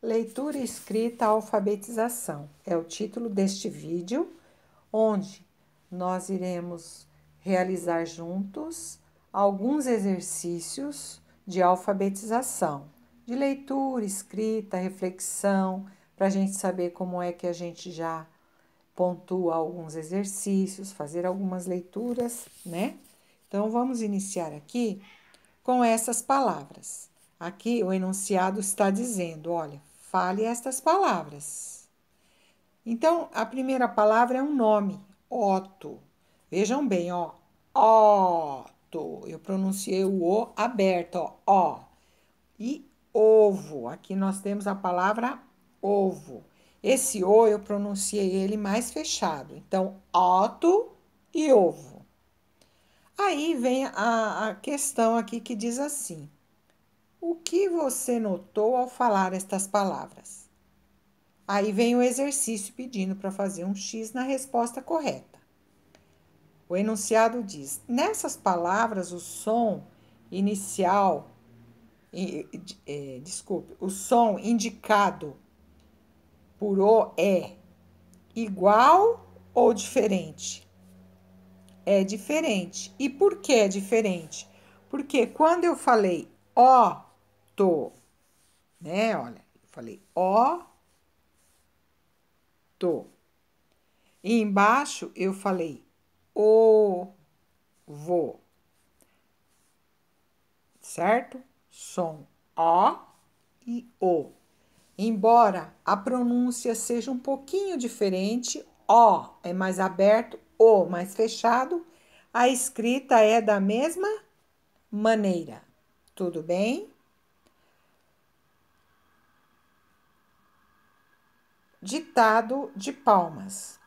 Leitura escrita alfabetização é o título deste vídeo, onde nós iremos realizar juntos alguns exercícios de alfabetização, de leitura, escrita, reflexão, para a gente saber como é que a gente já pontua alguns exercícios, fazer algumas leituras, né? Então vamos iniciar aqui com essas palavras. Aqui o enunciado está dizendo: olha, fale estas palavras. Então, a primeira palavra é um nome, Otto. Vejam bem, ó, Otto. Eu pronunciei o O aberto, ó, ó. E ovo. Aqui nós temos a palavra ovo. Esse O eu pronunciei ele mais fechado. Então, Otto e ovo. Aí vem a, a questão aqui que diz assim. O que você notou ao falar estas palavras? Aí vem o exercício pedindo para fazer um X na resposta correta. O enunciado diz: nessas palavras, o som inicial, e é, desculpe, o som indicado por O é igual ou diferente? É diferente. E por que é diferente? Porque quando eu falei o tô, né? Olha, falei ó, tô. E embaixo eu falei o, vou. Certo? Som ó e o. Embora a pronúncia seja um pouquinho diferente, ó é mais aberto, o mais fechado, a escrita é da mesma maneira. Tudo bem? Ditado de Palmas.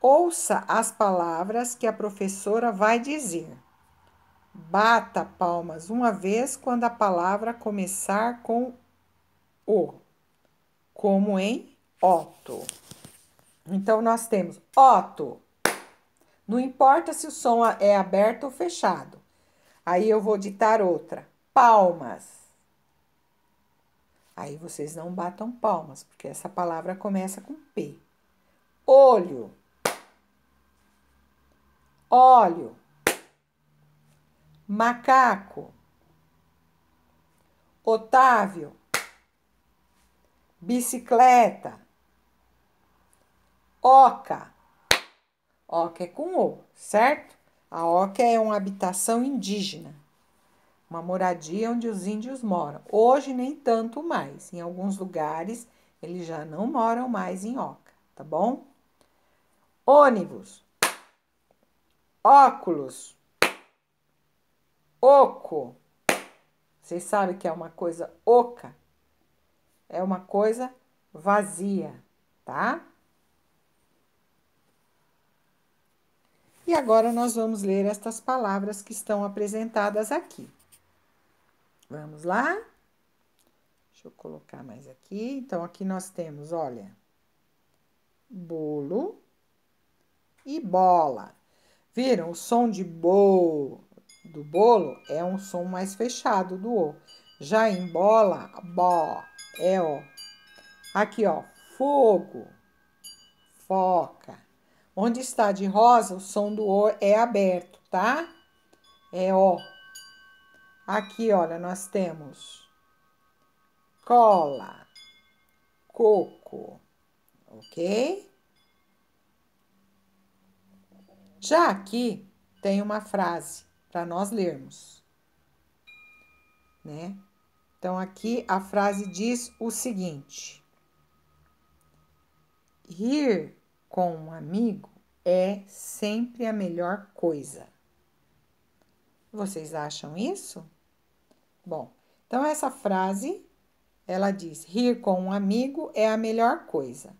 Ouça as palavras que a professora vai dizer. Bata palmas uma vez quando a palavra começar com o, como em Otto. Então, nós temos Otto. Não importa se o som é aberto ou fechado. Aí eu vou ditar outra. Palmas. Aí vocês não batam palmas, porque essa palavra começa com P. Olho. Óleo. Macaco. Otávio. Bicicleta. Oca. Oca é com O, certo? A oca é uma habitação indígena uma moradia onde os índios moram. Hoje nem tanto mais. Em alguns lugares eles já não moram mais em Oca, tá bom? Ônibus, óculos, oco. Vocês sabem que é uma coisa oca? É uma coisa vazia, tá? E agora nós vamos ler estas palavras que estão apresentadas aqui. Vamos lá? Deixa eu colocar mais aqui. Então, aqui nós temos, olha, bolo e bola. Viram? O som de bo do bolo é um som mais fechado do o. Já em bola, bo é o. Aqui, ó, fogo, foca. Onde está de rosa, o som do o é aberto, tá? É o. Aqui, olha, nós temos cola, coco, ok? Já aqui tem uma frase para nós lermos, né? Então, aqui a frase diz o seguinte: rir com um amigo é sempre a melhor coisa. Vocês acham isso? Bom, então essa frase, ela diz: rir com um amigo é a melhor coisa.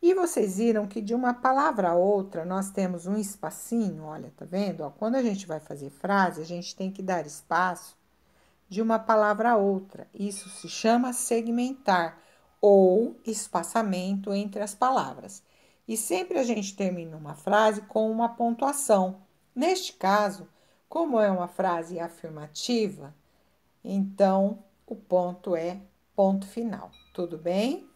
E vocês viram que de uma palavra a outra nós temos um espacinho, olha, tá vendo? Ó, quando a gente vai fazer frase, a gente tem que dar espaço de uma palavra a outra. Isso se chama segmentar ou espaçamento entre as palavras. E sempre a gente termina uma frase com uma pontuação. Neste caso, como é uma frase afirmativa, então, o ponto é ponto final, tudo bem?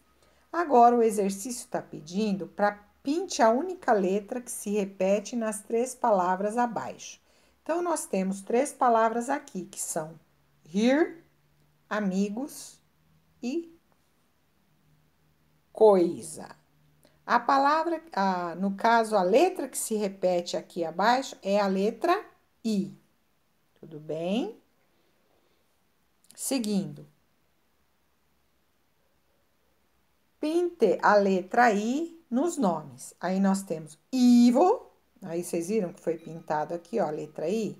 Agora, o exercício está pedindo para pinte a única letra que se repete nas três palavras abaixo. Então, nós temos três palavras aqui, que são here, amigos e coisa. A palavra, a, no caso, a letra que se repete aqui abaixo é a letra I. Tudo bem? Seguindo. Pinte a letra I nos nomes. Aí nós temos Ivo, aí vocês viram que foi pintado aqui, ó, a letra I.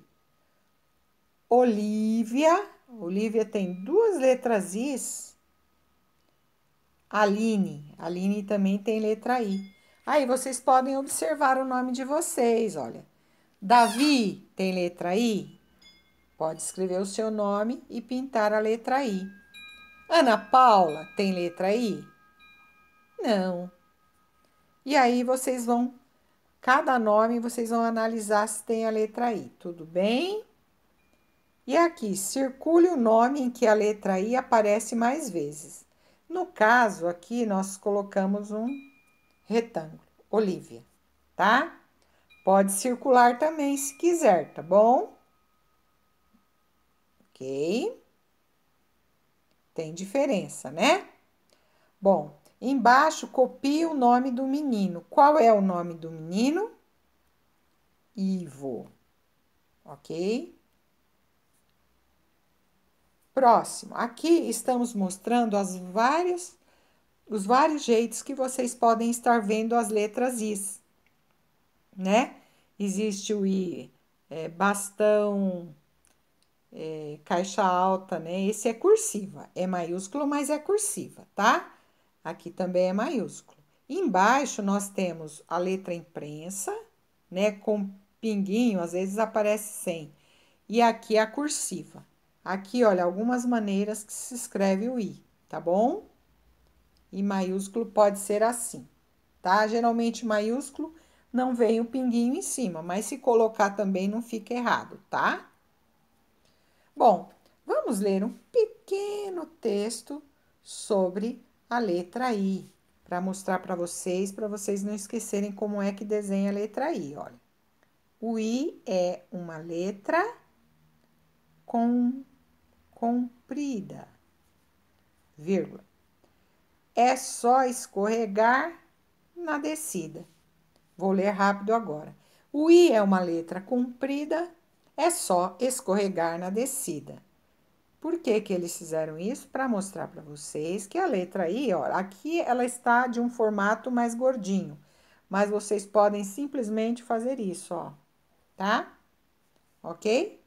Olivia, Olivia tem duas letras Is. Aline, Aline também tem letra I. Aí vocês podem observar o nome de vocês, olha. Davi tem letra I, Pode escrever o seu nome e pintar a letra I. Ana Paula tem letra I? Não. E aí vocês vão, cada nome vocês vão analisar se tem a letra I, tudo bem? E aqui, circule o nome em que a letra I aparece mais vezes. No caso aqui, nós colocamos um retângulo, Olivia, tá? Pode circular também se quiser, tá bom? ok? Tem diferença, né? Bom, embaixo copia o nome do menino. Qual é o nome do menino? Ivo, ok? Próximo, aqui estamos mostrando as várias, os vários jeitos que vocês podem estar vendo as letras Is, né? Existe o I, é, bastão, é, caixa alta, né? Esse é cursiva, é maiúsculo, mas é cursiva, tá? Aqui também é maiúsculo. Embaixo nós temos a letra imprensa, né? Com pinguinho, às vezes aparece sem. E aqui a cursiva. Aqui, olha, algumas maneiras que se escreve o i, tá bom? E maiúsculo pode ser assim, tá? Geralmente maiúsculo não vem o pinguinho em cima, mas se colocar também não fica errado, tá? Bom, vamos ler um pequeno texto sobre a letra I, para mostrar para vocês, para vocês não esquecerem como é que desenha a letra I, olha. O I é uma letra com, comprida, vírgula. É só escorregar na descida. Vou ler rápido agora. O I é uma letra comprida é só escorregar na descida. Por que, que eles fizeram isso? Para mostrar para vocês que a letra I, ó, aqui ela está de um formato mais gordinho, mas vocês podem simplesmente fazer isso, ó, tá? Ok?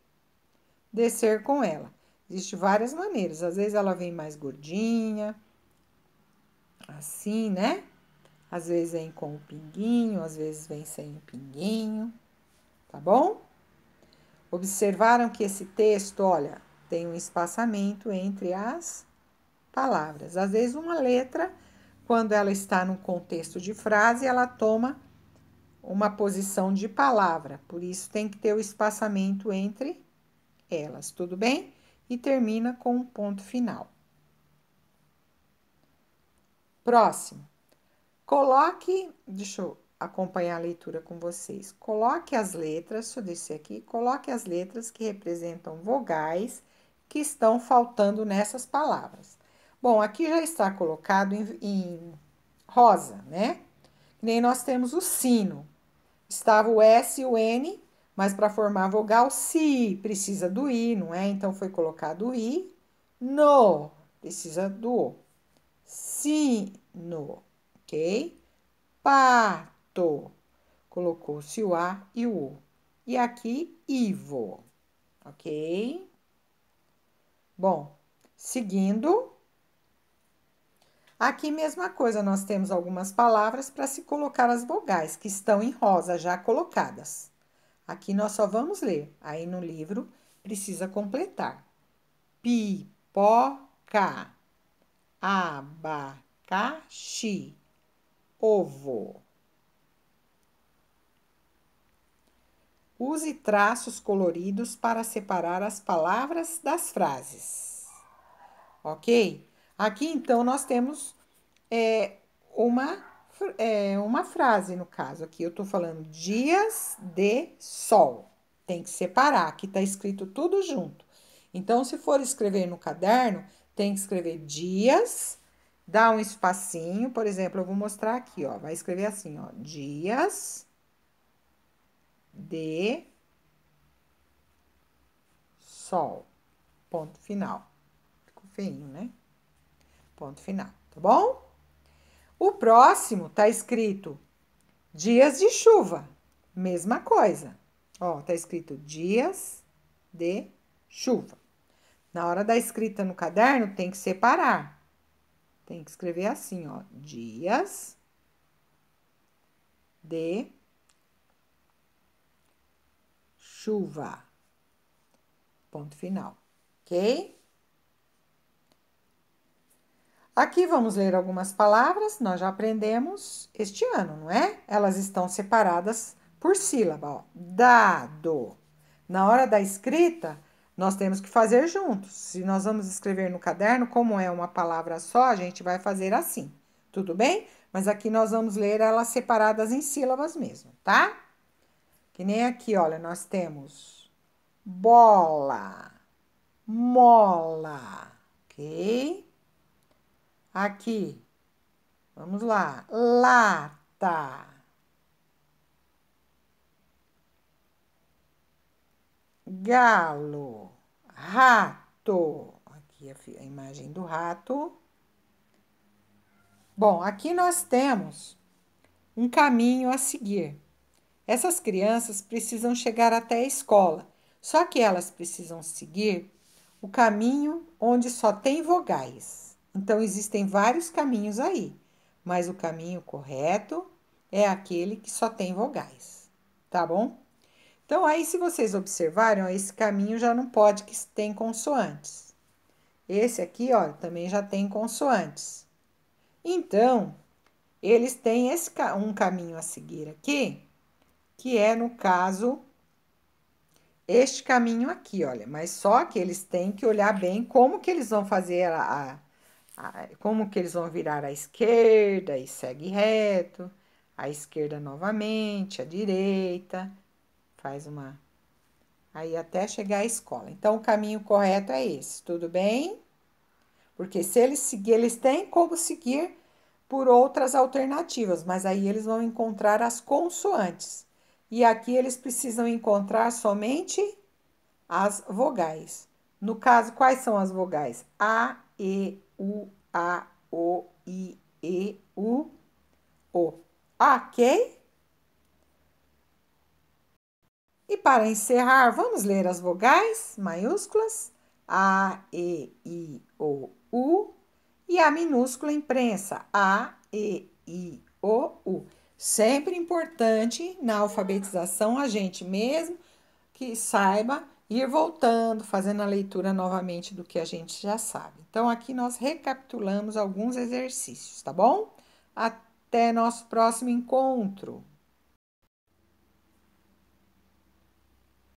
Descer com ela. Existem várias maneiras, às vezes ela vem mais gordinha, assim, né? Às vezes vem com o pinguinho, às vezes vem sem o pinguinho, tá bom? Observaram que esse texto, olha, tem um espaçamento entre as palavras. Às vezes, uma letra, quando ela está no contexto de frase, ela toma uma posição de palavra, por isso tem que ter o espaçamento entre elas, tudo bem? E termina com um ponto final. Próximo. Coloque, deixa eu acompanhar a leitura com vocês. Coloque as letras, deixa eu descer aqui, coloque as letras que representam vogais que estão faltando nessas palavras. Bom, aqui já está colocado em, em rosa, né? nem nós temos o sino. Estava o S e o N, mas para formar a vogal si, precisa do I, não é? Então foi colocado o I. No, precisa do O. Sino, ok? Pato Colocou-se o A e o U. E aqui, Ivo. Ok? Bom, seguindo. Aqui, mesma coisa, nós temos algumas palavras para se colocar as vogais, que estão em rosa, já colocadas. Aqui nós só vamos ler. Aí no livro precisa completar. Pipoca, abacaxi, ovo. Use traços coloridos para separar as palavras das frases. Ok? Aqui, então, nós temos é, uma, é, uma frase, no caso. Aqui eu estou falando dias de sol. Tem que separar, aqui está escrito tudo junto. Então, se for escrever no caderno, tem que escrever dias, dá um espacinho. Por exemplo, eu vou mostrar aqui, ó. Vai escrever assim, ó. Dias de sol. Ponto final. Ficou feinho, né? Ponto final, tá bom? O próximo tá escrito dias de chuva. Mesma coisa. Ó, tá escrito dias de chuva. Na hora da escrita no caderno, tem que separar. Tem que escrever assim, ó. Dias de chuva. Ponto final, ok? Aqui vamos ler algumas palavras, nós já aprendemos este ano, não é? Elas estão separadas por sílaba, ó. Dado. Na hora da escrita, nós temos que fazer juntos. Se nós vamos escrever no caderno, como é uma palavra só, a gente vai fazer assim, tudo bem? Mas aqui nós vamos ler elas separadas em sílabas mesmo, tá? Que nem aqui, olha, nós temos bola, mola, ok? Aqui, vamos lá, lata. Galo, rato. Aqui a imagem do rato. Bom, aqui nós temos um caminho a seguir. Essas crianças precisam chegar até a escola, só que elas precisam seguir o caminho onde só tem vogais. Então, existem vários caminhos aí, mas o caminho correto é aquele que só tem vogais, tá bom? Então, aí, se vocês observarem ó, esse caminho já não pode que tem consoantes. Esse aqui, ó, também já tem consoantes. Então, eles têm esse, um caminho a seguir aqui, que é, no caso, este caminho aqui, olha. Mas só que eles têm que olhar bem como que eles vão fazer a, a, como que eles vão virar à esquerda e segue reto, à esquerda novamente, à direita, faz uma aí até chegar à escola. Então, o caminho correto é esse, tudo bem? Porque se eles seguir, eles têm como seguir por outras alternativas, mas aí eles vão encontrar as consoantes. E aqui eles precisam encontrar somente as vogais. No caso, quais são as vogais? A, E, U, A, O, I, E, U, O. Ok? E para encerrar, vamos ler as vogais maiúsculas: A, E, I, O, U. E a minúscula imprensa: A, E, I, Sempre importante na alfabetização a gente mesmo que saiba ir voltando, fazendo a leitura novamente do que a gente já sabe. Então, aqui nós recapitulamos alguns exercícios, tá bom? Até nosso próximo encontro!